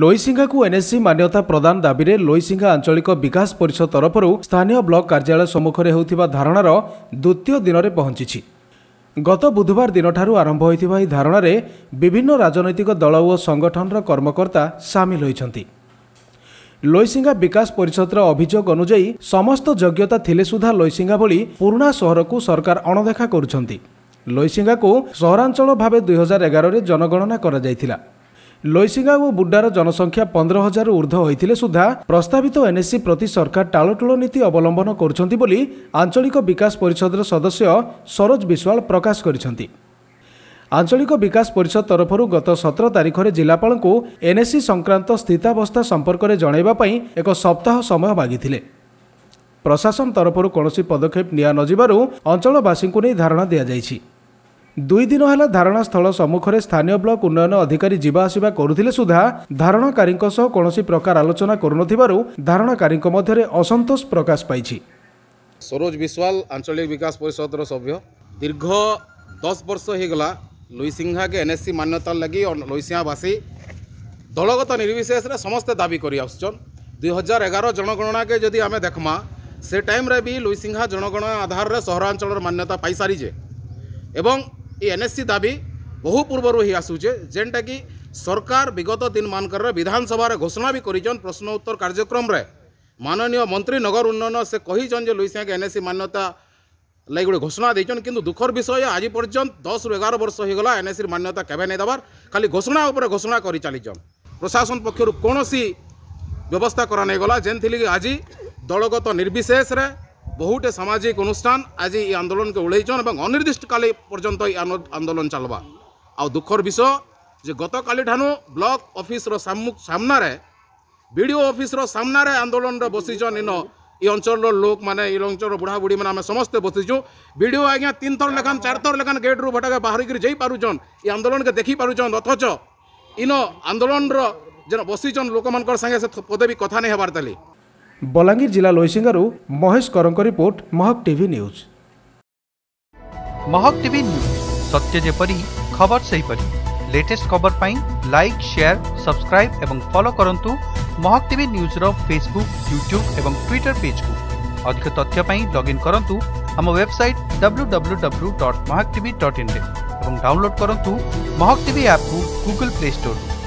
ଲୋଇସିଂହାକୁ NSC ମାନ୍ୟତା ପ୍ରଦାନ ଦାବିରେ ଲୋଇସିଂହା ଆଞ୍ଚଳିକ ବିକାଶ ପରିଷଦ ତରଫରୁ ସ୍ଥାନୀୟ ବ୍ଲକ କାର୍ଯ୍ୟାଳୟ ସମ୍ମୁଖରେ ହେଉଥିବା ଧାରଣାର ଦ୍ୱିତୀୟ ଦିନରେ ପହଞ୍ଚିଛି ଗତ ବୁଧବାର ଦିନଠାରୁ ଆରମ୍ଭ ହୋଇଥିବା ଏହି ଧାରଣାରେ ବିଭିନ୍ନ ରାଜନୈତିକ ଦଳ ଓ ସଂଗଠନର କର୍ମକର୍ତ୍ତା ସାମିଲ ହୋଇଛନ୍ତି ଲୋଇସିଂହା ବିକାଶ ପରିଷଦର ଅଭିଯୋଗ ଅନୁଯାୟୀ ସମସ୍ତ ଯୋଗ୍ୟତା ଥିଲେ ସୁଦ୍ଧା ଲୋଇସିଂହା ଭଳି ପୁରୁଣା ସହରକୁ ସରକାର ଅଣଦେଖା କରୁଛନ୍ତି ଲୋଇସିଂହାକୁ ସହରାଞ୍ଚଳ ଭାବେ ଦୁଇହଜାର ଏଗାରରେ ଜନଗଣନା କରାଯାଇଥିଲା ଲୋଇସିଙ୍ଗା ଓ ବୁଡାର ଜନସଂଖ୍ୟା ପନ୍ଦର ହଜାର ଉର୍ଦ୍ଧ୍ୱ ହୋଇଥିଲେ ସୁଦ୍ଧା ପ୍ରସ୍ତାବିତ ଏନ୍ଏସ୍ସି ପ୍ରତି ସରକାର ଟାଳଟୁଳ ନୀତି ଅବଲମ୍ବନ କରୁଛନ୍ତି ବୋଲି ଆଞ୍ଚଳିକ ବିକାଶ ପରିଷଦର ସଦସ୍ୟ ସରୋଜ ବିଶ୍ୱାଳ ପ୍ରକାଶ କରିଛନ୍ତି ଆଞ୍ଚଳିକ ବିକାଶ ପରିଷଦ ତରଫରୁ ଗତ ସତର ତାରିଖରେ ଜିଲ୍ଲାପାଳଙ୍କୁ ଏନ୍ଏସ୍ସି ସଂକ୍ରାନ୍ତ ସ୍ଥିତାବସ୍ଥା ସମ୍ପର୍କରେ ଜଣାଇବା ପାଇଁ ଏକ ସପ୍ତାହ ସମୟ ମାଗିଥିଲେ ପ୍ରଶାସନ ତରଫରୁ କୌଣସି ପଦକ୍ଷେପ ନିଆ ନଯିବାରୁ ଅଞ୍ଚଳବାସୀଙ୍କୁ ନେଇ ଧାରଣା ଦିଆଯାଇଛି ଦୁଇ ଦିନ ହେଲା ଧାରଣା ସ୍ଥଳ ସମ୍ମୁଖରେ ସ୍ଥାନୀୟ ବ୍ଲକ ଉନ୍ନୟନ ଅଧିକାରୀ ଯିବା ଆସିବା କରୁଥିଲେ ସୁଦ୍ଧା ଧାରଣାକାରୀଙ୍କ ସହ କୌଣସି ପ୍ରକାର ଆଲୋଚନା କରୁନଥିବାରୁ ଧାରଣାକାରୀଙ୍କ ମଧ୍ୟରେ ଅସନ୍ତୋଷ ପ୍ରକାଶ ପାଇଛି ସରୋଜ ବିଶ୍ୱାଲ ଆଞ୍ଚଳିକ ବିକାଶ ପରିଷଦର ସଭ୍ୟ ଦୀର୍ଘ ଦଶ ବର୍ଷ ହୋଇଗଲା ଲୁଇସିଂହାକେ ଏନ୍ଏସ୍ସି ମାନ୍ୟତା ଲାଗି ଲୁଇସିଂହାବାସୀ ଦଳଗତ ନିର୍ବିଶେଷରେ ସମସ୍ତେ ଦାବି କରି ଆସୁଛନ୍ ଦୁଇ ହଜାର ଏଗାର ଜନଗଣନାକେ ଯଦି ଆମେ ଦେଖମା ସେ ଟାଇମ୍ରେ ବି ଲୁଇସିଂହା ଜନଗଣନା ଆଧାରରେ ସହରାଞ୍ଚଳର ମାନ୍ୟତା ପାଇସାରିଛେ ଏବଂ ଏ ଏନ୍ ଏସ୍ ସି ଦାବି ବହୁ ପୂର୍ବରୁ ହିଁ ଆସୁଛେ ଯେନ୍ଟାକି ସରକାର ବିଗତ ଦିନମାନଙ୍କରେ ବିଧାନସଭାରେ ଘୋଷଣା ବି କରିଛନ୍ ପ୍ରଶ୍ନ ଉତ୍ତର କାର୍ଯ୍ୟକ୍ରମରେ ମାନନୀୟ ମନ୍ତ୍ରୀ ନଗର ଉନ୍ନୟନ ସେ କହିଛନ୍ ଯେ ଲୁଇସିଆକେ ଏନ୍ ଏସ୍ ସି ମାନ୍ୟତା ଲାଗି ଗୋଟେ ଘୋଷଣା ଦେଇଛନ୍ କିନ୍ତୁ ଦୁଃଖର ବିଷୟ ଆଜି ପର୍ଯ୍ୟନ୍ତ ଦଶରୁ ଏଗାର ବର୍ଷ ହୋଇଗଲା ଏନ୍ ଏସ୍ସିର ମାନ୍ୟତା କେବେ ନେଇ ଦେବାର ଖାଲି ଘୋଷଣା ଉପରେ ଘୋଷଣା କରି ଚାଲିଛନ୍ ପ୍ରଶାସନ ପକ୍ଷରୁ କୌଣସି ବ୍ୟବସ୍ଥା କରାନେଇଗଲା କି ଆଜି ଦଳଗତ ନିର୍ବିଶେଷରେ বহুটে সামাজিক অনুষ্ঠান আজ এই আন্দোলনকে ওড়াইছন এবং অনির্দিষ্টকালে পর্যন্ত এই আন্দোলন চালবা আউ দুঃখর বিষয় যে গতকালি ঠানু ব্লক অফিসর সামনারে বিডিও অফিসর সামনারে আন্দোলনরে বসিছন ইন এই অঞ্চলর লোক মানে এই অঞ্চলর বুড়াবুড়ি মানে আমি সমস্তে বসিছু বিডিও আজ্ঞা তিন থর লেখান চার থর লেখান গেট্রু ভটাকে বাহারিকি যাই পারুছন এই আন্দোলনকে দেখি পারুছন অথচ ইন আন্দোলনর যেন বসিছন লোকমানকর সাথে সে পদবি কথা নেই হবার তালি बलांगीर जिला लोईसींगार महेश कर report Mahak T news Mahak T news सत्य जपरी खबर से लेटेस्ट खबर पर लाइक शेयर सब्सक्राइब और फलो करूँ महक टी न्यूज्र फेसबुक यूट्यूब और ट्विटर पेज को अधिक तथ्यपाई लगइन करूँ आम website W W W dot Mahak T डट डाउनलोड करूँ महक टी आप गुगुल प्ले स्टोर